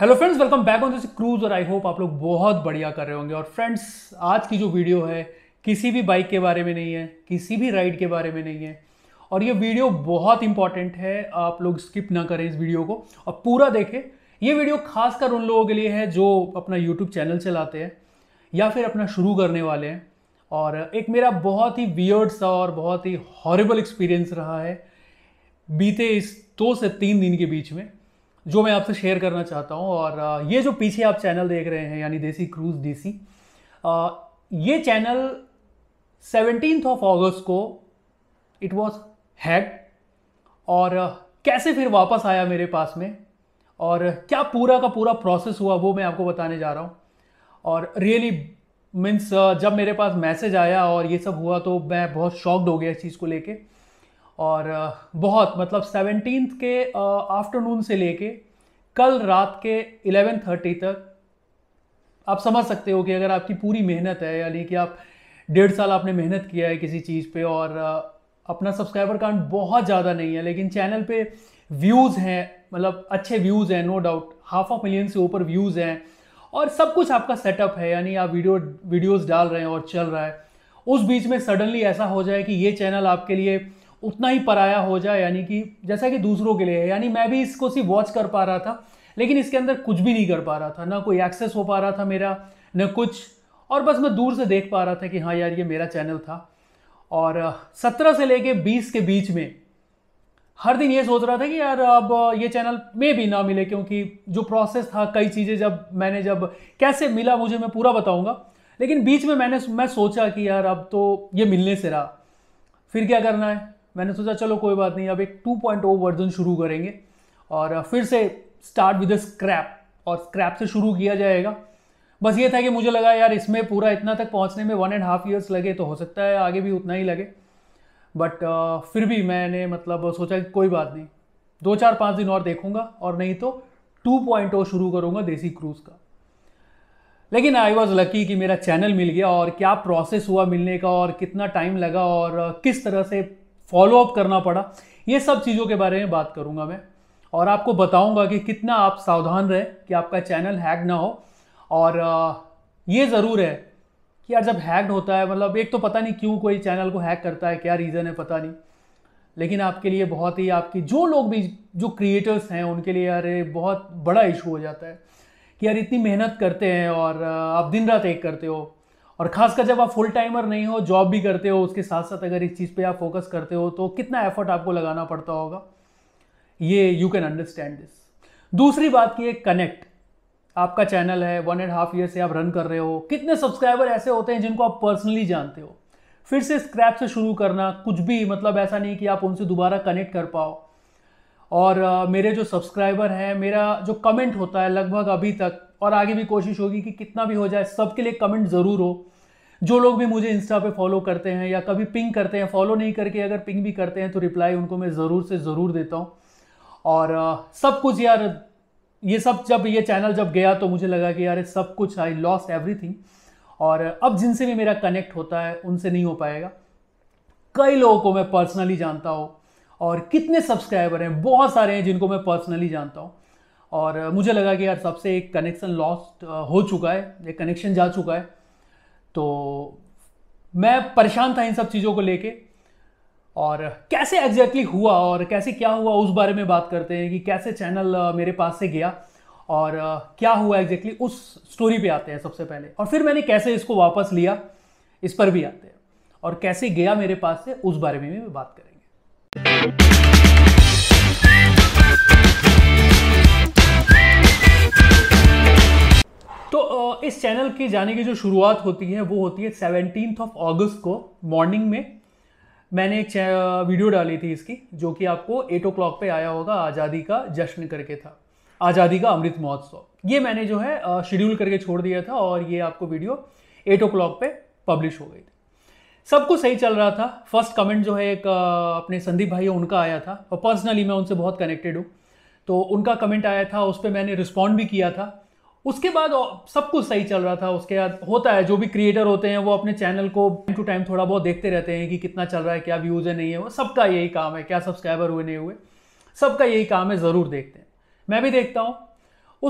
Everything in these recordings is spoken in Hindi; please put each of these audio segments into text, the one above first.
hello friends welcome back on this Cruise और आई होप आप लोग बहुत बढ़िया कर रहे होंगे और फ्रेंड्स आज की जो वीडियो है किसी भी बाइक के बारे में नहीं है किसी भी राइड के बारे में नहीं है और ये वीडियो बहुत इंपॉर्टेंट है आप लोग स्किप ना करें इस वीडियो को और पूरा देखें ये वीडियो खासकर उन लोगों के लिए है जो अपना यूट्यूब चैनल चलाते हैं या फिर अपना शुरू करने वाले हैं और एक मेरा बहुत ही वियर्ड सा और बहुत ही हॉरेबल एक्सपीरियंस रहा है बीते इस दो से तीन दिन के बीच में जो मैं आपसे शेयर करना चाहता हूँ और ये जो पीछे आप चैनल देख रहे हैं यानी Desi Cruise D C channel seventeen of August को इट वॉज हैड और कैसे फिर वापस आया मेरे पास में और क्या पूरा का पूरा प्रोसेस हुआ वो मैं आपको बताने जा रहा हूँ और रियली really, मीन्स जब मेरे पास मैसेज आया और ये सब हुआ तो मैं बहुत शॉक्ड हो गया इस चीज़ को लेके और बहुत मतलब सेवनटीन के आफ्टरनून से लेके कल रात के थर्टी तक आप समझ सकते हो कि अगर आपकी पूरी मेहनत है यानी कि आप डेढ़ साल आपने मेहनत किया है किसी चीज़ पे और अपना सब्सक्राइबर काउंट बहुत ज़्यादा नहीं है लेकिन चैनल पे व्यूज़ हैं मतलब अच्छे व्यूज़ हैं no doubt half of million से ऊपर व्यूज़ हैं और सब कुछ आपका सेटअप है यानी आप वीडियो वीडियोज़ डाल रहे हैं और चल रहा है उस बीच में सडनली ऐसा हो जाए कि ये चैनल आपके लिए उतना ही पराया हो जाए यानी कि जैसा कि दूसरों के लिए है यानी मैं भी इसको सिर्फ वॉच कर पा रहा था लेकिन इसके अंदर कुछ भी नहीं कर पा रहा था ना कोई एक्सेस हो पा रहा था मेरा न कुछ और बस मैं दूर से देख पा रहा था कि हाँ यार ये मेरा चैनल था और सत्रह से लेके बीस के बीच में हर दिन ये सोच रहा था कि यार अब ये चैनल में भी ना मिले क्योंकि जो प्रोसेस था कई चीज़ें जब मैंने जब कैसे मिला मुझे मैं पूरा बताऊंगा लेकिन बीच में मैंने मैं सोचा कि यार अब तो ये मिलने से रहा फिर क्या करना है मैंने सोचा चलो कोई बात नहीं अब एक 2.0 वर्जन शुरू करेंगे और फिर से स्टार्ट विद स्क्रैप और स्क्रैप से शुरू किया जाएगा बस ये था कि मुझे लगा यार इसमें पूरा इतना तक पहुंचने में वन एंड हाफ ईयर्स लगे तो हो सकता है आगे भी उतना ही लगे बट फिर भी मैंने मतलब सोचा कि कोई बात नहीं दो चार पाँच दिन और देखूंगा और नहीं तो 2.0 शुरू करूंगा देसी क्रूज़ का लेकिन आई वॉज़ लकी कि मेरा चैनल मिल गया और क्या प्रोसेस हुआ मिलने का और कितना टाइम लगा और किस तरह से फॉलो अप करना पड़ा ये सब चीज़ों के बारे में बात करूँगा मैं और आपको बताऊँगा कि कितना आप सावधान रहें कि आपका चैनल हैक ना हो और ये ज़रूर है कि यार जब हैक्ड होता है मतलब एक तो पता नहीं क्यों कोई चैनल को हैक करता है क्या रीज़न है पता नहीं लेकिन आपके लिए बहुत ही आपकी जो लोग भी जो क्रिएटर्स हैं उनके लिए यार बहुत बड़ा इशू हो जाता है कि यार इतनी मेहनत करते हैं और आप दिन रात एक करते हो और खासकर जब आप फुल टाइमर नहीं हो जॉब भी करते हो उसके साथ साथ अगर इस चीज़ पे आप फोकस करते हो तो कितना एफर्ट आपको लगाना पड़ता होगा ये यू कैन अंडरस्टैंड दिस दूसरी बात की है कनेक्ट आपका चैनल है वन एंड हाफ ईयर से आप रन कर रहे हो कितने सब्सक्राइबर ऐसे होते हैं जिनको आप पर्सनली जानते हो फिर से स्क्रैप से शुरू करना कुछ भी मतलब ऐसा नहीं कि आप उनसे दोबारा कनेक्ट कर पाओ और uh, मेरे जो सब्सक्राइबर हैं मेरा जो कमेंट होता है लगभग अभी तक और आगे भी कोशिश होगी कि कितना भी हो जाए सबके लिए कमेंट ज़रूर हो जो लोग भी मुझे इंस्टा पे फॉलो करते हैं या कभी पिंग करते हैं फॉलो नहीं करके अगर पिंग भी करते हैं तो रिप्लाई उनको मैं ज़रूर से ज़रूर देता हूँ और आ, सब कुछ यार ये सब जब ये चैनल जब गया तो मुझे लगा कि यार सब कुछ आई लॉस एवरीथिंग और अब जिनसे भी मेरा कनेक्ट होता है उनसे नहीं हो पाएगा कई लोगों को मैं पर्सनली जानता हूँ और कितने सब्सक्राइबर हैं बहुत सारे हैं जिनको मैं पर्सनली जानता हूँ और मुझे लगा कि यार सबसे एक कनेक्शन लॉस्ट हो चुका है एक कनेक्शन जा चुका है तो मैं परेशान था इन सब चीज़ों को लेके और कैसे एग्जैक्टली exactly हुआ और कैसे क्या हुआ उस बारे में बात करते हैं कि कैसे चैनल मेरे पास से गया और क्या हुआ एग्जैक्टली exactly उस स्टोरी पे आते हैं सबसे पहले और फिर मैंने कैसे इसको वापस लिया इस पर भी आते हैं और कैसे गया मेरे पास से उस बारे में भी बात करेंगे चैनल के जाने की जो शुरुआत होती है वो होती है सेवनटीन ऑफ अगस्त को मॉर्निंग में मैंने एक वीडियो डाली थी इसकी जो कि आपको एट ओ क्लॉक पर आया होगा आज़ादी का जश्न करके था आज़ादी का अमृत महोत्सव ये मैंने जो है शेड्यूल करके छोड़ दिया था और ये आपको वीडियो एट ओ क्लॉक पर पब्लिश हो गई थी सब कुछ सही चल रहा था फर्स्ट कमेंट जो है एक अपने संदीप भाई उनका आया था और पर्सनली मैं उनसे बहुत कनेक्टेड हूँ तो उनका कमेंट आया था उस पर मैंने रिस्पॉन्ड भी किया था उसके बाद सब कुछ सही चल रहा था उसके बाद होता है जो भी क्रिएटर होते हैं वो अपने चैनल को टाइम टू टाइम थोड़ा बहुत देखते रहते हैं कि कितना चल रहा है क्या व्यूज़ है नहीं है वो सबका यही काम है क्या सब्सक्राइबर हुए नहीं हुए सबका यही काम है ज़रूर देखते हैं मैं भी देखता हूँ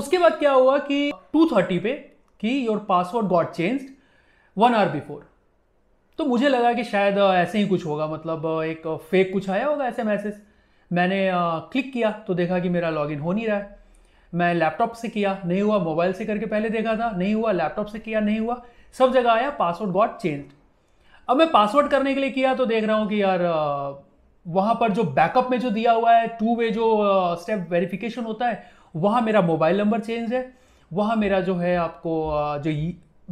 उसके बाद क्या हुआ कि टू थर्टी पे कि your password got change one hour before तो मुझे लगा कि शायद ऐसे ही कुछ होगा मतलब एक फेक कुछ आया होगा ऐसे मैसेज मैंने क्लिक किया तो देखा कि मेरा लॉगिन हो नहीं रहा है मैं लैपटॉप से किया नहीं हुआ मोबाइल से करके पहले देखा था नहीं हुआ लैपटॉप से किया नहीं हुआ सब जगह आया पासवर्ड गॉट चेंज अब मैं पासवर्ड करने के लिए किया तो देख रहा हूँ कि यार वहाँ पर जो बैकअप में जो दिया हुआ है टू वे जो स्टेप वेरिफिकेशन होता है वहाँ मेरा मोबाइल नंबर चेंज है वहाँ मेरा जो है आपको जो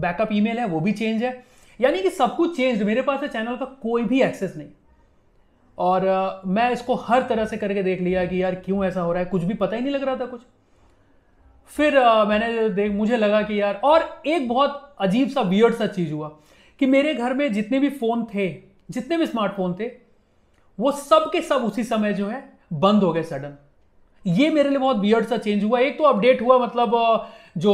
बैकअप ईमेल है वो भी चेंज है यानी कि सब कुछ चेंज मेरे पास है चैनल का कोई भी एक्सेस नहीं और मैं इसको हर तरह से करके देख लिया कि यार क्यों ऐसा हो रहा है कुछ भी पता ही नहीं लग रहा था कुछ फिर आ, मैंने देख मुझे लगा कि यार और एक बहुत अजीब सा वियर्ड सा चीज़ हुआ कि मेरे घर में जितने भी फ़ोन थे जितने भी स्मार्टफोन थे वो सब के सब उसी समय जो है बंद हो गए सडन ये मेरे लिए बहुत बियर्ड सा चेंज हुआ एक तो अपडेट हुआ मतलब जो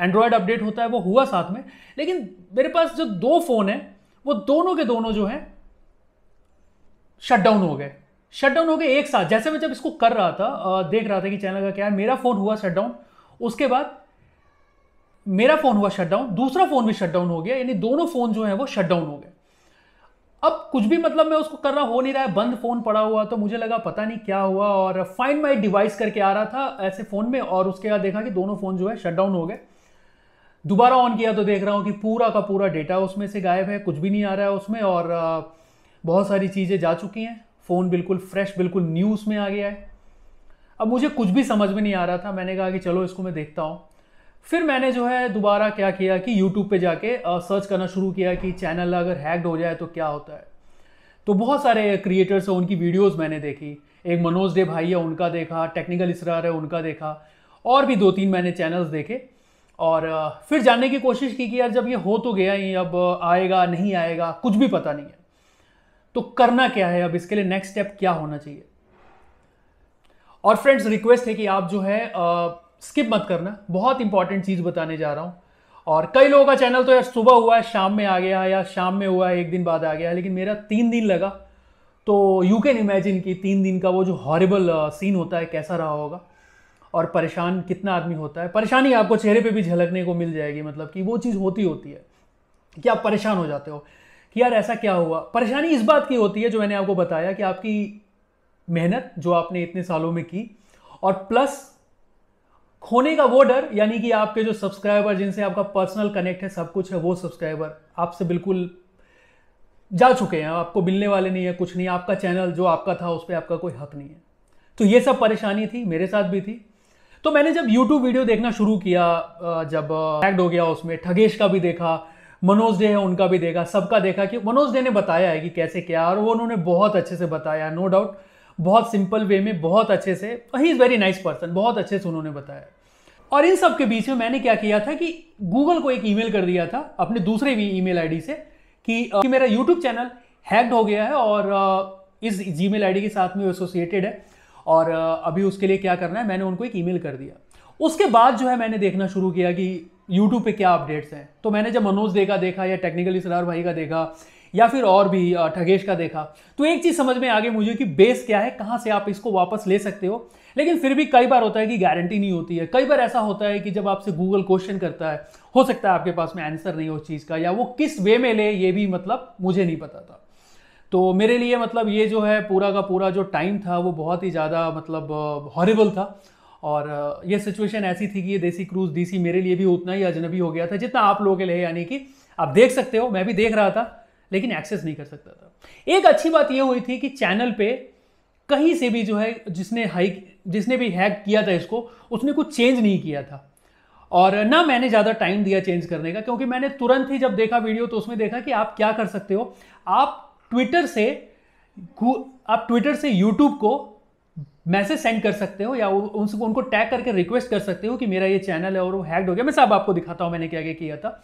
एंड्रॉयड अपडेट होता है वो हुआ साथ में लेकिन मेरे पास जो दो फ़ोन है वो दोनों के दोनों जो शट शटडाउन हो गए शटडाउन हो गए एक साथ जैसे मैं जब इसको कर रहा था देख रहा था कि चैनल का क्या है मेरा फ़ोन हुआ शटडाउन उसके बाद मेरा फ़ोन हुआ शटडाउन दूसरा फ़ोन भी शटडाउन हो गया यानी दोनों फ़ोन जो है वो शटडाउन हो गए अब कुछ भी मतलब मैं उसको कर रहा हो नहीं रहा है बंद फ़ोन पड़ा हुआ तो मुझे लगा पता नहीं क्या हुआ और फाइंड माई डिवाइस करके आ रहा था ऐसे फ़ोन में और उसके बाद देखा कि दोनों फ़ोन जो है शटडाउन हो गए दोबारा ऑन किया तो देख रहा हूँ कि पूरा का पूरा डेटा उसमें से गायब है कुछ भी नहीं आ रहा है उसमें और बहुत सारी चीज़ें जा चुकी हैं फ़ोन बिल्कुल फ्रेश बिल्कुल न्यूज़ में आ गया है अब मुझे कुछ भी समझ में नहीं आ रहा था मैंने कहा कि चलो इसको मैं देखता हूँ फिर मैंने जो है दोबारा क्या किया कि यूट्यूब पे जाके सर्च करना शुरू किया कि चैनल अगर हैक्ड हो जाए तो क्या होता है तो बहुत सारे क्रिएटर्स हैं उनकी वीडियोस मैंने देखी एक मनोज डे भाई है उनका देखा टेक्निकल इसरार है उनका देखा और भी दो तीन मैंने चैनल्स देखे और फिर जानने की कोशिश की कि यार जब ये हो तो गया ही अब आएगा नहीं आएगा कुछ भी पता नहीं है तो करना क्या है अब इसके लिए नेक्स्ट स्टेप क्या होना चाहिए और फ्रेंड्स रिक्वेस्ट है कि आप जो है स्किप मत करना बहुत इंपॉर्टेंट चीज़ बताने जा रहा हूँ और कई लोगों का चैनल तो यार सुबह हुआ है शाम में आ गया है या शाम में हुआ है एक दिन बाद आ गया है लेकिन मेरा तीन दिन लगा तो यू कैन इमेजिन कि तीन दिन का वो जो हॉरेबल सीन होता है कैसा रहा होगा और परेशान कितना आदमी होता है परेशानी आपको चेहरे पे भी झलकने को मिल जाएगी मतलब कि वो चीज़ होती होती है कि आप परेशान हो जाते हो कि यार ऐसा क्या हुआ परेशानी इस बात की होती है जो मैंने आपको बताया कि आपकी मेहनत जो आपने इतने सालों में की और प्लस खोने का वो डर यानी कि आपके जो सब्सक्राइबर जिनसे आपका पर्सनल कनेक्ट है सब कुछ है वो सब्सक्राइबर आपसे बिल्कुल जा चुके हैं आपको मिलने वाले नहीं है कुछ नहीं आपका चैनल जो आपका था उस पर आपका कोई हक नहीं है तो ये सब परेशानी थी मेरे साथ भी थी तो मैंने जब YouTube वीडियो देखना शुरू किया जब एक्ट हो गया उसमें ठगेश का भी देखा मनोज डे है उनका भी देखा सबका देखा कि मनोज डे ने बताया है कि कैसे क्या और वो उन्होंने बहुत अच्छे से बताया नो डाउट बहुत सिंपल वे में बहुत अच्छे से he is very nice person बहुत अच्छे से उन्होंने बताया और इन सब के बीच में मैंने क्या किया था कि गूगल को एक ईमेल कर दिया था अपने दूसरे भी ई मेल से कि, कि मेरा यूट्यूब चैनल हैक्ड हो गया है और इस जी मेल के साथ में एसोसिएटेड है और अभी उसके लिए क्या करना है मैंने उनको एक ई कर दिया उसके बाद जो है मैंने देखना शुरू किया कि यूट्यूब पे क्या अपडेट्स हैं तो मैंने जब मनोज देखा देखा या टेक्निकल सरार भाई का देखा या फिर और भी ठगेश का देखा तो एक चीज़ समझ में आ गई मुझे कि बेस क्या है कहाँ से आप इसको वापस ले सकते हो लेकिन फिर भी कई बार होता है कि गारंटी नहीं होती है कई बार ऐसा होता है कि जब आपसे गूगल क्वेश्चन करता है हो सकता है आपके पास में आंसर नहीं हो उस चीज़ का या वो किस वे में ले ये भी मतलब मुझे नहीं पता था तो मेरे लिए मतलब ये जो है पूरा का पूरा जो टाइम था वो बहुत ही ज़्यादा मतलब हॉरेबल था और ये सिचुएशन ऐसी थी कि ये देसी क्रूज डीसी मेरे लिए भी उतना ही अजनबी हो गया था जितना आप लोगों के लिए यानी कि आप देख सकते हो मैं भी देख रहा था लेकिन एक्सेस नहीं कर सकता था एक अच्छी बात यह हुई थी कि चैनल पे कहीं से भी जो है जिसने हाइक जिसने भी हैक किया था इसको उसने कुछ चेंज नहीं किया था और ना मैंने ज़्यादा टाइम दिया चेंज करने का क्योंकि मैंने तुरंत ही जब देखा वीडियो तो उसमें देखा कि आप क्या कर सकते हो आप ट्विटर से आप ट्विटर से यूट्यूब को मैसेज सेंड कर सकते हो या उनको उनको टैग करके रिक्वेस्ट कर सकते हो कि मेरा ये चैनल है और वो हैक्ड हो गया मैं सब आपको दिखाता हूँ मैंने क्या क्या किया था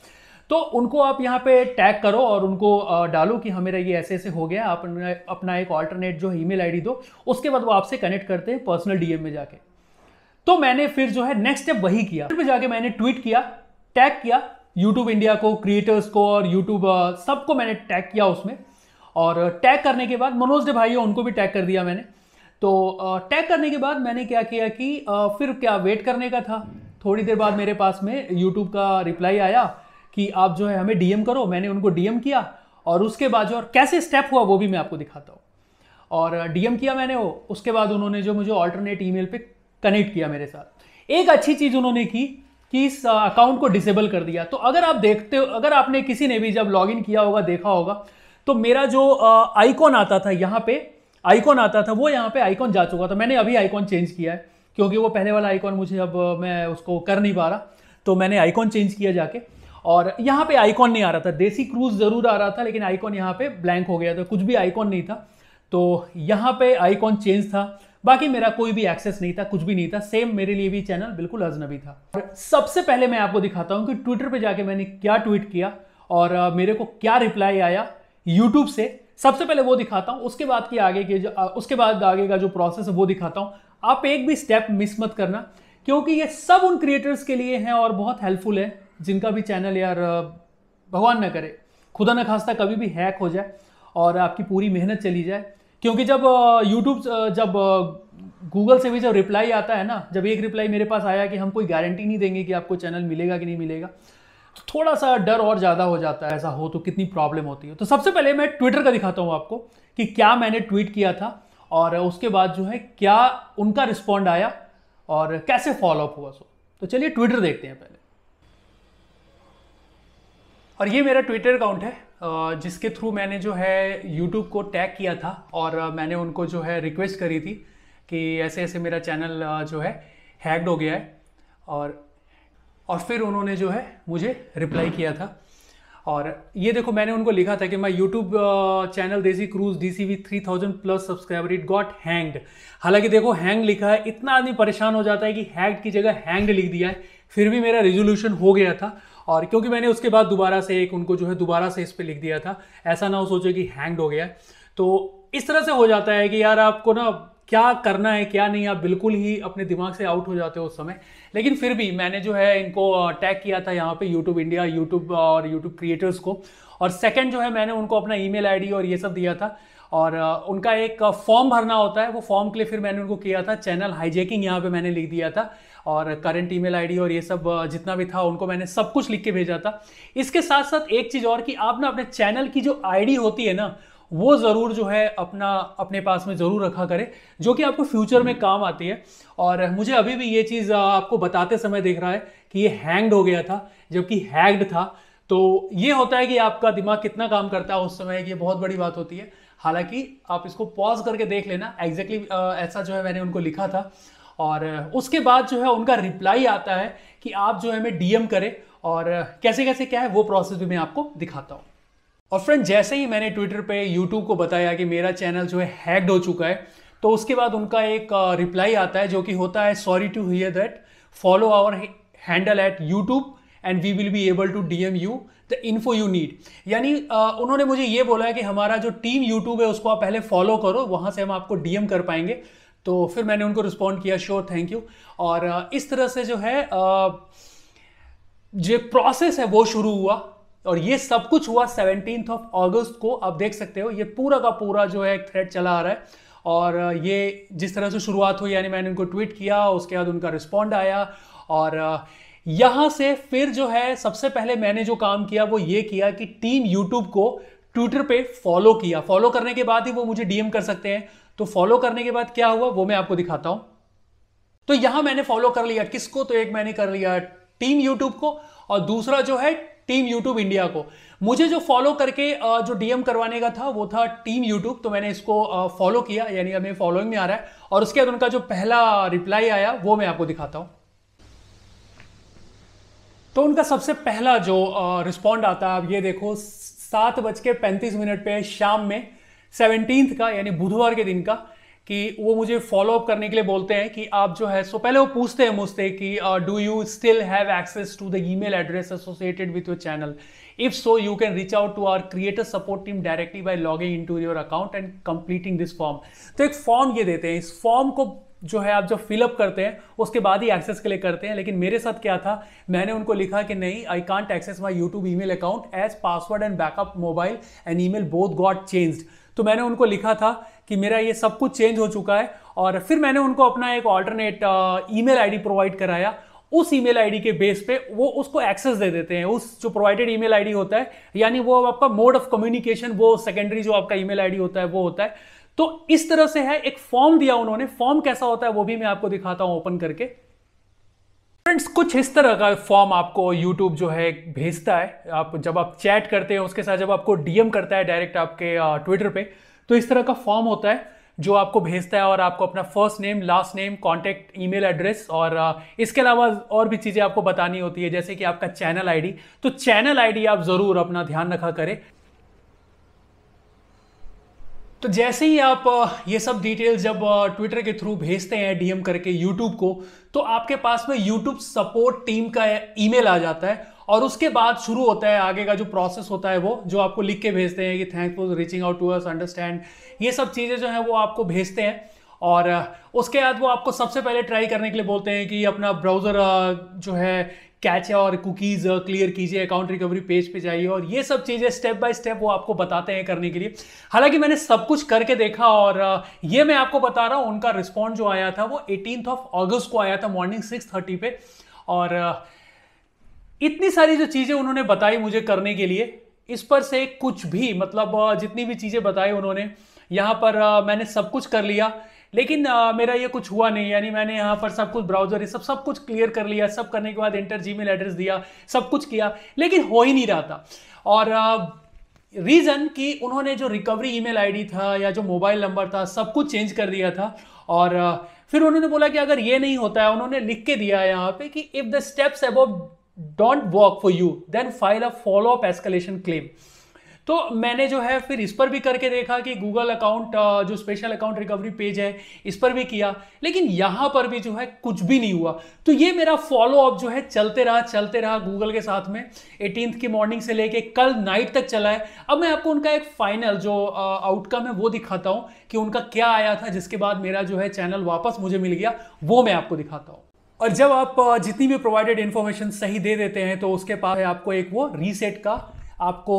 तो उनको आप यहाँ पे टैग करो और उनको डालो कि हमें ये ऐसे ऐसे हो गया आप अपना एक ऑल्टरनेट जो ईमेल आईडी दो उसके बाद वो आपसे कनेक्ट करते हैं पर्सनल डीएम में जाके तो मैंने फिर जो है नेक्स्ट स्टेप वही किया फिर जाके मैंने ट्वीट किया टैग किया यूट्यूब इंडिया को क्रिएटर्स को और यूट्यूब सबको मैंने टैग किया उसमें और टैग करने के बाद मनोज डे भाई उनको भी टैग कर दिया मैंने तो टैग करने के बाद मैंने क्या किया कि फिर क्या वेट करने का था थोड़ी देर बाद मेरे पास में यूट्यूब का रिप्लाई आया कि आप जो है हमें डीएम करो मैंने उनको डीएम किया और उसके बाद जो और कैसे स्टेप हुआ वो भी मैं आपको दिखाता हूँ और डीएम किया मैंने वो उसके बाद उन्होंने जो मुझे ऑल्टरनेट ईमेल पे कनेक्ट किया मेरे साथ एक अच्छी चीज़ उन्होंने की कि इस अकाउंट को डिसेबल कर दिया तो अगर आप देखते हो अगर आपने किसी ने भी जब लॉगिन किया होगा देखा होगा तो मेरा जो आइकॉन आता था यहाँ पे आइकॉन आता था वो यहाँ पे आइकॉन जा चुका था मैंने अभी आइकॉन चेंज किया है क्योंकि वो पहले वाला आइकॉन मुझे अब मैं उसको कर नहीं पा रहा तो मैंने आइकॉन चेंज किया जाके और यहाँ पे आइकॉन नहीं आ रहा था देसी क्रूज ज़रूर आ रहा था लेकिन आइकॉन यहाँ पे ब्लैंक हो गया था कुछ भी आइकॉन नहीं था तो यहाँ पे आइकॉन चेंज था बाकी मेरा कोई भी एक्सेस नहीं था कुछ भी नहीं था सेम मेरे लिए भी चैनल बिल्कुल अजनबी था और सबसे पहले मैं आपको दिखाता हूँ कि ट्विटर पर जाके मैंने क्या ट्वीट किया और मेरे को क्या रिप्लाई आया यूट्यूब से सबसे पहले वो दिखाता हूँ उसके बाद की आगे के उसके बाद आगे का जो प्रोसेस है वो दिखाता हूँ आप एक भी स्टेप मिस मत करना क्योंकि ये सब उन क्रिएटर्स के लिए हैं और बहुत हेल्पफुल है जिनका भी चैनल यार भगवान ना करे खुदा ना खास्ता कभी भी हैक हो जाए और आपकी पूरी मेहनत चली जाए क्योंकि जब यूट्यूब जब गूगल से भी जब रिप्लाई आता है ना जब एक रिप्लाई मेरे पास आया कि हम कोई गारंटी नहीं देंगे कि आपको चैनल मिलेगा कि नहीं मिलेगा तो थोड़ा सा डर और ज़्यादा हो जाता है ऐसा हो तो कितनी प्रॉब्लम होती है तो सबसे पहले मैं ट्विटर का दिखाता हूँ आपको कि क्या मैंने ट्वीट किया था और उसके बाद जो है क्या उनका रिस्पॉन्ड आया और कैसे फॉलोअप हुआ सो तो चलिए ट्विटर देखते हैं पहले और ये मेरा ट्विटर अकाउंट है जिसके थ्रू मैंने जो है यूट्यूब को टैग किया था और मैंने उनको जो है रिक्वेस्ट करी थी कि ऐसे ऐसे मेरा चैनल जो है हैक्ड हो गया है और और फिर उन्होंने जो है मुझे रिप्लाई किया था और ये देखो मैंने उनको लिखा था कि my YouTube channel Desi Cruise D C V three thousand plus subscriber it got hanged हालांकि देखो हैंग लिखा है इतना आदमी परेशान हो जाता है कि हैंग की जगह हैंग्ड लिख दिया है फिर भी मेरा रेजोल्यूशन हो गया था और क्योंकि मैंने उसके बाद दोबारा से एक उनको जो है दोबारा से इस पर लिख दिया था ऐसा ना हो सोचे कि हैंग्ड हो गया तो इस तरह से हो जाता है कि यार आपको ना क्या करना है क्या नहीं आप बिल्कुल ही अपने दिमाग से आउट हो जाते हो उस समय लेकिन फिर भी मैंने जो है इनको टैग किया था यहाँ पे यूट्यूब इंडिया यूट्यूब और यूट्यूब क्रिएटर्स को और सेकंड जो है मैंने उनको अपना ईमेल आईडी और ये सब दिया था और उनका एक फॉर्म भरना होता है वो फॉर्म के लिए फिर मैंने उनको किया था चैनल हाईजेकिंग यहाँ पे मैंने लिख दिया था और करंट ईमेल आईडी और ये सब जितना भी था उनको मैंने सब कुछ लिख के भेजा था इसके साथ साथ एक चीज़ और कि आप ना अपने चैनल की जो आईडी होती है ना वो ज़रूर जो है अपना अपने पास में ज़रूर रखा करें जो कि आपको फ्यूचर में काम आती है और मुझे अभी भी ये चीज़ आपको बताते समय देख रहा है कि ये हैंग्ड हो गया था जबकि हैग्ड था तो ये होता है कि आपका दिमाग कितना काम करता है उस समय ये बहुत बड़ी बात होती है हालांकि आप इसको पॉज करके देख लेना एग्जैक्टली exactly, ऐसा जो है मैंने उनको लिखा था और उसके बाद जो है उनका रिप्लाई आता है कि आप जो है हमें डीएम करें और कैसे कैसे क्या है वो प्रोसेस भी मैं आपको दिखाता हूँ और फ्रेंड जैसे ही मैंने ट्विटर पे यूट्यूब को बताया कि मेरा चैनल जो है हैक्ड हो चुका है तो उसके बाद उनका एक रिप्लाई आता है जो कि होता है sorry to hear that follow our handle at YouTube and we will be able to D M you the info you need यानी उन्होंने मुझे ये बोला है कि हमारा जो टीम यूट्यूब है उसको आप पहले फॉलो करो वहाँ से हम आपको डीएम कर पाएंगे तो फिर मैंने उनको रिस्पॉन्ड किया श्योर थैंक यू और इस तरह से जो है जो प्रोसेस है वो शुरू हुआ और ये सब कुछ हुआ सेवनटीन ऑफ अगस्त को आप देख सकते हो ये पूरा का पूरा जो है थ्रेड चला आ रहा है और ये जिस तरह से शुरुआत हुई यानी मैंने उनको ट्वीट किया उसके बाद उनका रिस्पॉन्ड आया और यहाँ से फिर जो है सबसे पहले मैंने जो काम किया वो ये किया कि टीम यूट्यूब को ट्विटर पे फॉलो किया फॉलो करने के बाद ही वो मुझे डीएम कर सकते हैं तो फॉलो करने के बाद क्या हुआ वो मैं आपको दिखाता हूं तो यहां मैंने फॉलो कर लिया किसको तो एक मैंने कर लिया टीम यूट्यूब को और दूसरा जो है टीम यूट्यूब इंडिया को मुझे जो फॉलो करके जो डीएम करवाने का था वो था टीम यूट्यूब तो मैंने इसको फॉलो किया यानी अब फॉलोइंग में आ रहा है और उसके बाद उनका जो पहला रिप्लाई आया वो मैं आपको दिखाता हूं तो उनका सबसे पहला जो रिस्पॉन्ड आता है आप ये देखो सात बज के पैंतीस मिनट पे शाम में सेवनटीन्थ का यानी बुधवार के दिन का कि वो मुझे फॉलो अप करने के लिए बोलते हैं कि आप जो है सो पहले वो पूछते हैं मुझसे कि do you still have access to the email address associated with your channel if so you can reach out to our creator support team directly by logging in to your account and completing this form तो एक फॉर्म ये देते हैं इस फॉर्म को जो है आप जब फिलअप करते हैं उसके बाद ही एक्सेस के लिए करते हैं लेकिन मेरे साथ क्या था मैंने उनको लिखा कि नहीं I can't access my YouTube email account as password and backup mobile and email both got changed तो मैंने उनको लिखा था कि मेरा ये सब कुछ चेंज हो चुका है और फिर मैंने उनको अपना एक ऑल्टरनेट ईमेल आईडी प्रोवाइड कराया उस ईमेल आईडी के बेस पे वो उसको एक्सेस दे देते हैं उस जो प्रोवाइडेड ईमेल आईडी होता है यानी वो आपका मोड ऑफ कम्युनिकेशन वो सेकेंडरी जो आपका ईमेल आईडी होता है वो होता है तो इस तरह से है एक फॉर्म दिया उन्होंने फॉर्म कैसा होता है वो भी मैं आपको दिखाता हूं ओपन करके फ्रेंड्स कुछ इस तरह का फॉर्म आपको YouTube जो है भेजता है आप जब आप चैट करते हैं उसके साथ जब आपको डीएम करता है डायरेक्ट आपके ट्विटर पे तो इस तरह का फॉर्म होता है जो आपको भेजता है और आपको अपना first name last name contact email address और इसके अलावा और भी चीज़ें आपको बतानी होती है जैसे कि आपका चैनल आईडी तो चैनल आईडी आप ज़रूर अपना ध्यान रखा करें तो जैसे ही आप ये सब डिटेल्स जब ट्विटर के थ्रू भेजते हैं डीएम करके यूट्यूब को तो आपके पास में यूट्यूब सपोर्ट टीम का ईमेल आ जाता है और उसके बाद शुरू होता है आगे का जो प्रोसेस होता है वो जो आपको लिख के भेजते हैं कि thank for reaching out to us understand ये सब चीज़ें जो हैं वो आपको भेजते हैं और उसके बाद वो आपको सबसे पहले ट्राई करने के लिए बोलते हैं कि अपना ब्राउज़र जो है कैच और कुकीज़ क्लियर uh, कीजिए अकाउंट रिकवरी पेज पे जाइए और ये सब चीज़ें स्टेप बाय स्टेप वो आपको बताते हैं करने के लिए हालांकि मैंने सब कुछ करके देखा और uh, ये मैं आपको बता रहा हूँ उनका रिस्पॉन्ड जो आया था वो एटीन ऑफ ऑगस्ट को आया था मॉर्निंग सिक्स थर्टी पे और uh, इतनी सारी जो चीज़ें उन्होंने बताई मुझे करने के लिए इस पर से कुछ भी मतलब जितनी भी चीज़ें बताई उन्होंने यहाँ पर मैंने सब कुछ कर लिया लेकिन आ, मेरा ये कुछ हुआ नहीं यानी मैंने यहाँ पर सब कुछ ब्राउजर ये सब सब कुछ क्लियर कर लिया सब करने के बाद इंटर जी एड्रेस दिया सब कुछ किया लेकिन हो ही नहीं रहा था और आ, रीज़न कि उन्होंने जो रिकवरी ईमेल आईडी था या जो मोबाइल नंबर था सब कुछ चेंज कर दिया था और फिर उन्होंने बोला कि अगर ये नहीं होता है उन्होंने लिख के दिया है यहाँ पे कि if the steps about don't work for you then file a follow up escalation claim तो मैंने जो है फिर इस पर भी करके देखा कि गूगल अकाउंट जो स्पेशल अकाउंट रिकवरी पेज है इस पर भी किया लेकिन यहां पर भी जो है कुछ भी नहीं हुआ तो ये मेरा फॉलोअप जो है चलते रहा चलते रहा गूगल के साथ में एटीन की मॉर्निंग से लेके कल नाइट तक चला है अब मैं आपको उनका एक फाइनल जो आउटकम है वो दिखाता हूं कि उनका क्या आया था जिसके बाद मेरा जो है चैनल वापस मुझे मिल गया वो मैं आपको दिखाता हूं और जब आप जितनी भी प्रोवाइडेड इंफॉर्मेशन सही दे देते हैं तो उसके पास है आपको एक वो रीसेट का आपको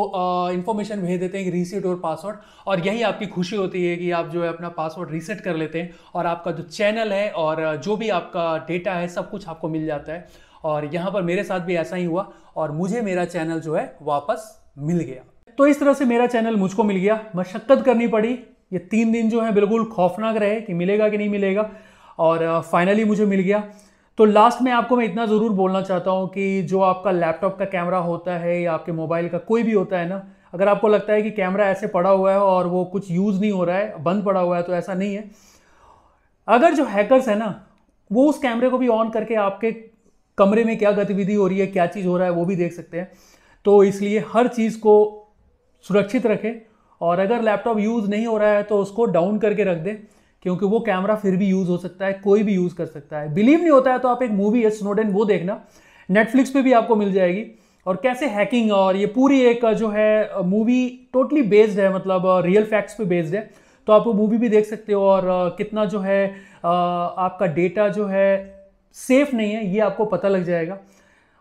इन्फॉर्मेशन भेज देते हैं कि रीसेट और पासवर्ड और यही आपकी खुशी होती है कि आप जो है अपना पासवर्ड रीसेट कर लेते हैं और आपका जो चैनल है और जो भी आपका डेटा है सब कुछ आपको मिल जाता है और यहाँ पर मेरे साथ भी ऐसा ही हुआ और मुझे मेरा चैनल जो है वापस मिल गया तो इस तरह से मेरा चैनल मुझको मिल गया मशक्क़त करनी पड़ी ये तीन दिन जो है बिल्कुल खौफनाक रहे कि मिलेगा कि नहीं मिलेगा और फाइनली मुझे मिल गया तो लास्ट में आपको मैं इतना ज़रूर बोलना चाहता हूँ कि जो आपका लैपटॉप का कैमरा होता है या आपके मोबाइल का कोई भी होता है ना अगर आपको लगता है कि कैमरा ऐसे पड़ा हुआ है और वो कुछ यूज़ नहीं हो रहा है बंद पड़ा हुआ है तो ऐसा नहीं है अगर जो हैकर्स है ना वो उस कैमरे को भी ऑन करके आपके कमरे में क्या गतिविधि हो रही है क्या चीज़ हो रहा है वो भी देख सकते हैं तो इसलिए हर चीज़ को सुरक्षित रखें और अगर लैपटॉप यूज़ नहीं हो रहा है तो उसको डाउन करके रख दें क्योंकि वो कैमरा फिर भी यूज़ हो सकता है कोई भी यूज़ कर सकता है बिलीव नहीं होता है तो आप एक मूवी है स्नोडन वो देखना नेटफ्लिक्स पे भी आपको मिल जाएगी और कैसे हैकिंग और ये पूरी एक जो है मूवी टोटली बेस्ड है मतलब रियल फैक्ट्स पे बेस्ड है तो आप वो मूवी भी देख सकते हो और कितना जो है आपका डेटा जो है सेफ नहीं है ये आपको पता लग जाएगा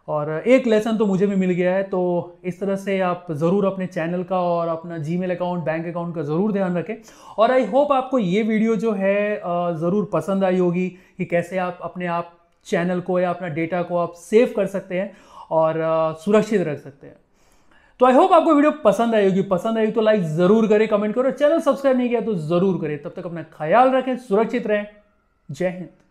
और एक लेसन तो मुझे भी मिल गया है तो इस तरह से आप ज़रूर अपने चैनल का और अपना जी अकाउंट बैंक अकाउंट का ज़रूर ध्यान रखें और आई होप आपको ये वीडियो जो है ज़रूर पसंद आई होगी कि कैसे आप अपने आप चैनल को या अपना डेटा को आप सेव कर सकते हैं और सुरक्षित रख सकते हैं तो आई होप आपको वीडियो पसंद आई होगी पसंद आई तो लाइक ज़रूर करें कमेंट और चैनल सब्सक्राइब नहीं किया तो ज़रूर करें तब तक अपना ख्याल रखें सुरक्षित रहें जय हिंद